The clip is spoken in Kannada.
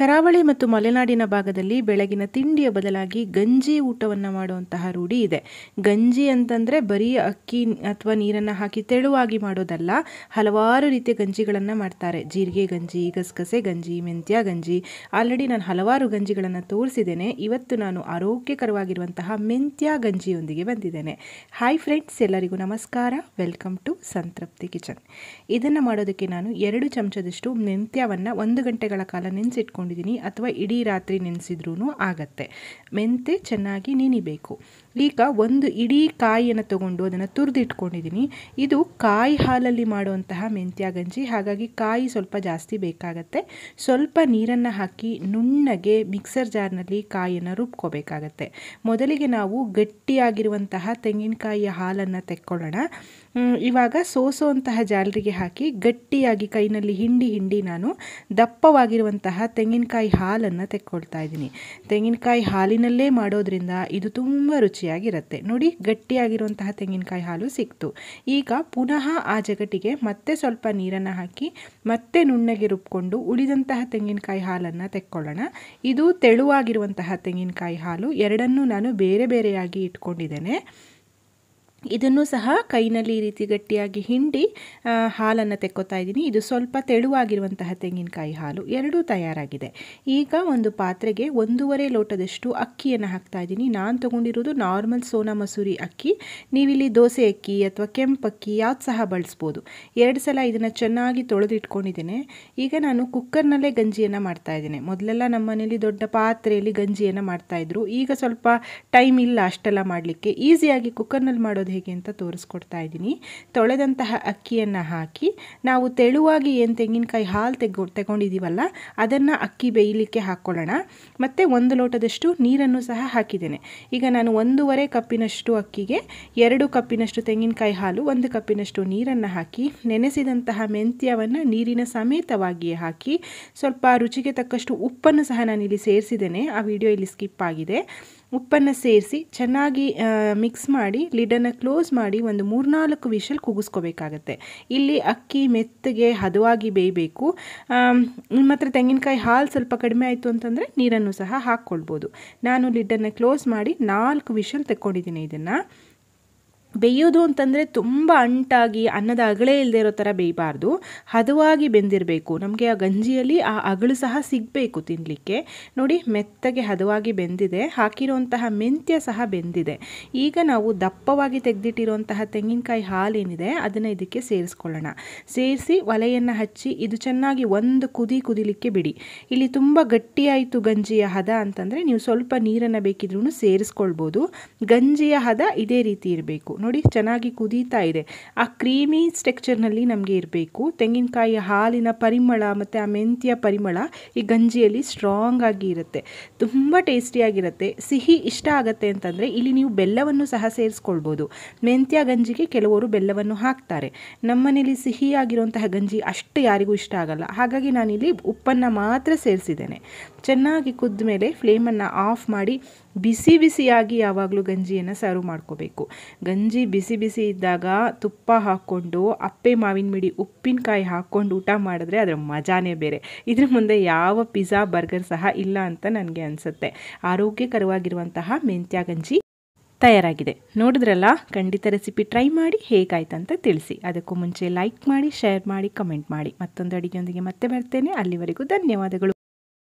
ಕರಾವಳಿ ಮತ್ತು ಮಲೆನಾಡಿನ ಭಾಗದಲ್ಲಿ ಬೆಳಗಿನ ತಿಂಡಿಯ ಬದಲಾಗಿ ಗಂಜಿ ಊಟವನ್ನು ಮಾಡುವಂತಹ ರೂಢಿ ಇದೆ ಗಂಜಿ ಅಂತಂದರೆ ಬರೀ ಅಕ್ಕಿ ಅಥವಾ ನೀರನ್ನು ಹಾಕಿ ತೆಳುವಾಗಿ ಮಾಡೋದಲ್ಲ ಹಲವಾರು ರೀತಿಯ ಗಂಜಿಗಳನ್ನು ಮಾಡ್ತಾರೆ ಜೀರಿಗೆ ಗಂಜಿ ಗಸಗಸೆ ಗಂಜಿ ಮೆಂತ್ಯ ಗಂಜಿ ಆಲ್ರೆಡಿ ನಾನು ಹಲವಾರು ಗಂಜಿಗಳನ್ನು ತೋರಿಸಿದ್ದೇನೆ ಇವತ್ತು ನಾನು ಆರೋಗ್ಯಕರವಾಗಿರುವಂತಹ ಮೆಂತ್ಯ ಗಂಜಿಯೊಂದಿಗೆ ಬಂದಿದ್ದೇನೆ ಹಾಯ್ ಫ್ರೆಂಡ್ಸ್ ಎಲ್ಲರಿಗೂ ನಮಸ್ಕಾರ ವೆಲ್ಕಮ್ ಟು ಸಂತೃಪ್ತಿ ಕಿಚನ್ ಇದನ್ನು ಮಾಡೋದಕ್ಕೆ ನಾನು ಎರಡು ಚಮಚದಷ್ಟು ಮೆಂತ್ಯವನ್ನು ಒಂದು ಗಂಟೆಗಳ ಕಾಲ ನೆನೆಸಿಟ್ಕೊಂಡು ಅಥವಾ ಇಡೀ ರಾತ್ರಿ ನೆನೆಸಿದ್ರೂ ಆಗತ್ತೆ. ಮೆಂತೆ ಚೆನ್ನಾಗಿ ನೆನಿಬೇಕು ಈಗ ಒಂದು ಇಡೀ ಕಾಯಿಯನ್ನು ತಗೊಂಡು ಅದನ್ನು ತುರಿದಿಟ್ಕೊಂಡಿದ್ದೀನಿ ಇದು ಕಾಯಿ ಹಾಲಲ್ಲಿ ಮಾಡುವಂತಹ ಮೆಂತ್ಯ ಗಂಜಿ ಹಾಗಾಗಿ ಕಾಯಿ ಸ್ವಲ್ಪ ಜಾಸ್ತಿ ಬೇಕಾಗತ್ತೆ ಸ್ವಲ್ಪ ನೀರನ್ನು ಹಾಕಿ ನುಣ್ಣಗೆ ಮಿಕ್ಸರ್ ಜಾರ್ನಲ್ಲಿ ಕಾಯಿಯನ್ನು ರುಬ್ಕೋಬೇಕಾಗತ್ತೆ ಮೊದಲಿಗೆ ನಾವು ಗಟ್ಟಿಯಾಗಿರುವಂತಹ ತೆಂಗಿನಕಾಯಿಯ ಹಾಲನ್ನು ತೆಕ್ಕೊಳ್ಳೋಣ ಇವಾಗ ಸೋಸುವಂತಹ ಜಾಲರಿಗೆ ಹಾಕಿ ಗಟ್ಟಿಯಾಗಿ ಕೈನಲ್ಲಿ ಹಿಂಡಿ ಹಿಂಡಿ ನಾನು ದಪ್ಪವಾಗಿರುವಂತಹ ತೆಂಗಿನಕಾಯಿ ಹಾಲನ್ನು ತೆಕ್ಕೊಳ್ತಾ ಇದ್ದೀನಿ ತೆಂಗಿನಕಾಯಿ ಹಾಲಿನಲ್ಲೇ ಮಾಡೋದ್ರಿಂದ ಇದು ತುಂಬ ರುಚಿ ರುಚಿಯಾಗಿರುತ್ತೆ ನೋಡಿ ಗಟ್ಟಿಯಾಗಿರುವಂತಹ ತೆಂಗಿನಕಾಯಿ ಹಾಲು ಸಿಕ್ತು ಈಗ ಪುನಃ ಆ ಜಗಟಿಗೆ ಮತ್ತೆ ಸ್ವಲ್ಪ ನೀರನ್ನು ಹಾಕಿ ಮತ್ತೆ ನುಣ್ಣಗೆ ರುಬ್ಕೊಂಡು ಉಳಿದಂತಹ ತೆಂಗಿನಕಾಯಿ ಹಾಲನ್ನು ತೆಕ್ಕೊಳ್ಳೋಣ ಇದು ತೆಳುವಾಗಿರುವಂತಹ ತೆಂಗಿನಕಾಯಿ ಹಾಲು ಎರಡನ್ನೂ ನಾನು ಬೇರೆ ಬೇರೆಯಾಗಿ ಇಟ್ಕೊಂಡಿದ್ದೇನೆ ಇದನ್ನು ಸಹ ಕೈನಲ್ಲಿ ಈ ರೀತಿ ಗಟ್ಟಿಯಾಗಿ ಹಿಂಡಿ ಹಾಲನ್ನು ತೆಕ್ಕೋತಾ ಇದ್ದೀನಿ ಇದು ಸ್ವಲ್ಪ ತೆಳುವಾಗಿರುವಂತಹ ತೆಂಗಿನಕಾಯಿ ಹಾಲು ಎರಡೂ ತಯಾರಾಗಿದೆ ಈಗ ಒಂದು ಪಾತ್ರೆಗೆ ಒಂದೂವರೆ ಲೋಟದಷ್ಟು ಅಕ್ಕಿಯನ್ನು ಹಾಕ್ತಾ ಇದ್ದೀನಿ ನಾನು ತೊಗೊಂಡಿರೋದು ನಾರ್ಮಲ್ ಸೋನಾ ಮಸೂರಿ ಅಕ್ಕಿ ನೀವಿಲ್ಲಿ ದೋಸೆ ಅಕ್ಕಿ ಅಥವಾ ಕೆಂಪಕ್ಕಿ ಯಾವ್ದು ಸಹ ಬಳಸ್ಬೋದು ಎರಡು ಸಲ ಇದನ್ನು ಚೆನ್ನಾಗಿ ತೊಳೆದಿಟ್ಕೊಂಡಿದ್ದೇನೆ ಈಗ ನಾನು ಕುಕ್ಕರ್ನಲ್ಲೇ ಗಂಜಿಯನ್ನು ಮಾಡ್ತಾ ಇದ್ದೀನಿ ಮೊದಲೆಲ್ಲ ನಮ್ಮ ಮನೆಯಲ್ಲಿ ದೊಡ್ಡ ಪಾತ್ರೆಯಲ್ಲಿ ಗಂಜಿಯನ್ನು ಮಾಡ್ತಾಯಿದ್ರು ಈಗ ಸ್ವಲ್ಪ ಟೈಮ್ ಇಲ್ಲ ಅಷ್ಟೆಲ್ಲ ಮಾಡಲಿಕ್ಕೆ ಈಸಿಯಾಗಿ ಕುಕ್ಕರ್ನಲ್ಲಿ ಮಾಡೋದು ಮಾಡೋದು ಹೇಗೆ ಅಂತ ತೋರಿಸ್ಕೊಡ್ತಾ ಇದ್ದೀನಿ ತೊಳೆದಂತಹ ಅಕ್ಕಿಯನ್ನು ಹಾಕಿ ನಾವು ತೆಳುವಾಗಿ ಏನು ತೆಂಗಿನಕಾಯಿ ಹಾಲು ತೆಗೊ ತಗೊಂಡಿದ್ದೀವಲ್ಲ ಅದನ್ನು ಅಕ್ಕಿ ಬೇಯಲಿಕ್ಕೆ ಹಾಕ್ಕೊಳ್ಳೋಣ ಮತ್ತು ಒಂದು ಲೋಟದಷ್ಟು ನೀರನ್ನು ಸಹ ಹಾಕಿದ್ದೇನೆ ಈಗ ನಾನು ಒಂದೂವರೆ ಕಪ್ಪಿನಷ್ಟು ಅಕ್ಕಿಗೆ ಎರಡು ಕಪ್ಪಿನಷ್ಟು ತೆಂಗಿನಕಾಯಿ ಹಾಲು ಒಂದು ಕಪ್ಪಿನಷ್ಟು ನೀರನ್ನು ಹಾಕಿ ನೆನೆಸಿದಂತಹ ಮೆಂತ್ಯವನ್ನು ನೀರಿನ ಸಮೇತವಾಗಿಯೇ ಹಾಕಿ ಸ್ವಲ್ಪ ರುಚಿಗೆ ತಕ್ಕಷ್ಟು ಉಪ್ಪನ್ನು ಸಹ ನಾನು ಇಲ್ಲಿ ಸೇರಿಸಿದ್ದೇನೆ ಆ ವಿಡಿಯೋ ಇಲ್ಲಿ ಸ್ಕಿಪ್ ಆಗಿದೆ ಉಪ್ಪನ್ನು ಸೇರಿಸಿ ಚೆನ್ನಾಗಿ ಮಿಕ್ಸ್ ಮಾಡಿ ಲಿಡನ್ನು ಕ್ಲೋಸ್ ಮಾಡಿ ಒಂದು ಮೂರ್ನಾಲ್ಕು ವಿಷಲ್ ಕೂಗಿಸ್ಕೋಬೇಕಾಗತ್ತೆ ಇಲ್ಲಿ ಅಕ್ಕಿ ಮೆತ್ತಗೆ ಹದವಾಗಿ ಬೇಯಬೇಕು ನಿಮ್ಮ ಹತ್ರ ತೆಂಗಿನಕಾಯಿ ಹಾಲು ಸ್ವಲ್ಪ ಕಡಿಮೆ ಆಯಿತು ಅಂತಂದರೆ ನೀರನ್ನು ಸಹ ಹಾಕ್ಕೊಳ್ಬೋದು ನಾನು ಲಿಡ್ಡನ್ನು ಕ್ಲೋಸ್ ಮಾಡಿ ನಾಲ್ಕು ವಿಷಲ್ ತಕ್ಕೊಂಡಿದ್ದೀನಿ ಇದನ್ನು ಬೇಯೋದು ಅಂತಂದರೆ ತುಂಬ ಅಂಟಾಗಿ ಅನ್ನದ ಅಗಳೇ ಇಲ್ಲದೆ ಇರೋ ಥರ ಬೇಯಬಾರ್ದು ಹದವಾಗಿ ಬೆಂದಿರಬೇಕು ನಮಗೆ ಆ ಗಂಜಿಯಲ್ಲಿ ಆ ಅಗಳು ಸಹ ಸಿಗಬೇಕು ತಿನ್ನಲಿಕ್ಕೆ ನೋಡಿ ಮೆತ್ತಗೆ ಹದವಾಗಿ ಬೆಂದಿದೆ ಹಾಕಿರುವಂತಹ ಮೆಂತ್ಯ ಸಹ ಬೆಂದಿದೆ ಈಗ ನಾವು ದಪ್ಪವಾಗಿ ತೆಗೆದಿಟ್ಟಿರುವಂತಹ ತೆಂಗಿನಕಾಯಿ ಹಾಲೇನಿದೆ ಅದನ್ನು ಇದಕ್ಕೆ ಸೇರಿಸ್ಕೊಳ್ಳೋಣ ಸೇರಿಸಿ ಒಲೆಯನ್ನು ಹಚ್ಚಿ ಇದು ಚೆನ್ನಾಗಿ ಒಂದು ಕುದಿ ಕುದಿಲಿಕ್ಕೆ ಬಿಡಿ ಇಲ್ಲಿ ತುಂಬ ಗಟ್ಟಿಯಾಯಿತು ಗಂಜಿಯ ಹದ ಅಂತಂದರೆ ನೀವು ಸ್ವಲ್ಪ ನೀರನ್ನು ಬೇಕಿದ್ರೂ ಸೇರಿಸ್ಕೊಳ್ಬೋದು ಗಂಜಿಯ ಹದ ಇದೇ ರೀತಿ ಇರಬೇಕು ನೋಡಿ ಚೆನ್ನಾಗಿ ಕುದೀತಾ ಇದೆ ಆ ಕ್ರೀಮಿ ಸ್ಟೆಕ್ಚರ್ನಲ್ಲಿ ನಮಗೆ ಇರಬೇಕು ತೆಂಗಿನಕಾಯಿಯ ಹಾಲಿನ ಪರಿಮಳ ಮತ್ತು ಆ ಮೆಂತ್ಯ ಪರಿಮಳ ಈ ಗಂಜಿಯಲ್ಲಿ ಸ್ಟ್ರಾಂಗ್ ಆಗಿ ಇರುತ್ತೆ ತುಂಬ ಟೇಸ್ಟಿಯಾಗಿರುತ್ತೆ ಸಿಹಿ ಇಷ್ಟ ಆಗುತ್ತೆ ಅಂತಂದರೆ ಇಲ್ಲಿ ನೀವು ಬೆಲ್ಲವನ್ನು ಸಹ ಸೇರಿಸ್ಕೊಳ್ಬೋದು ಮೆಂತ್ಯ ಗಂಜಿಗೆ ಕೆಲವರು ಬೆಲ್ಲವನ್ನು ಹಾಕ್ತಾರೆ ನಮ್ಮನೇಲಿ ಸಿಹಿಯಾಗಿರುವಂತಹ ಗಂಜಿ ಅಷ್ಟು ಯಾರಿಗೂ ಇಷ್ಟ ಆಗಲ್ಲ ಹಾಗಾಗಿ ನಾನಿಲ್ಲಿ ಉಪ್ಪನ್ನು ಮಾತ್ರ ಸೇರಿಸಿದ್ದೇನೆ ಚೆನ್ನಾಗಿ ಕುದ್ದ ಮೇಲೆ ಫ್ಲೇಮನ್ನು ಆಫ್ ಮಾಡಿ ಬಿಸಿ ಬಿಸಿಯಾಗಿ ಯಾವಾಗಲೂ ಗಂಜಿಯನ್ನು ಸರ್ವ್ ಮಾಡ್ಕೋಬೇಕು ಗಂಜಿ ಗಂಜಿ ಬಿಸಿ ಬಿಸಿ ಇದ್ದಾಗ ತುಪ್ಪ ಹಾಕ್ಕೊಂಡು ಅಪ್ಪೆ ಮಾವಿನ ಮಿಡಿ ಉಪ್ಪಿನಕಾಯಿ ಹಾಕ್ಕೊಂಡು ಊಟ ಮಾಡಿದ್ರೆ ಅದರ ಮಜಾನೇ ಬೇರೆ ಇದ್ರ ಮುಂದೆ ಯಾವ ಪಿಜ್ಜಾ ಬರ್ಗರ್ ಸಹ ಇಲ್ಲ ಅಂತ ನನಗೆ ಅನಿಸುತ್ತೆ ಆರೋಗ್ಯಕರವಾಗಿರುವಂತಹ ಮೆಂತ್ಯ ಗಂಜಿ ತಯಾರಾಗಿದೆ ನೋಡಿದ್ರಲ್ಲ ಖಂಡಿತ ರೆಸಿಪಿ ಟ್ರೈ ಮಾಡಿ ಹೇಗಾಯ್ತು ಅಂತ ತಿಳಿಸಿ ಅದಕ್ಕೂ ಮುಂಚೆ ಲೈಕ್ ಮಾಡಿ ಶೇರ್ ಮಾಡಿ ಕಮೆಂಟ್ ಮಾಡಿ ಮತ್ತೊಂದು ಅಡಿಗೆಯೊಂದಿಗೆ ಮತ್ತೆ ಬರ್ತೇನೆ ಅಲ್ಲಿವರೆಗೂ ಧನ್ಯವಾದಗಳು